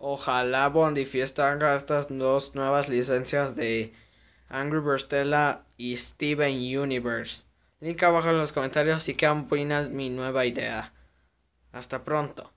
Ojalá Bondi Fiesta estas dos nuevas licencias de Angry Birds Stella y Steven Universe. Link abajo en los comentarios si quieren opinas mi nueva idea. Hasta pronto.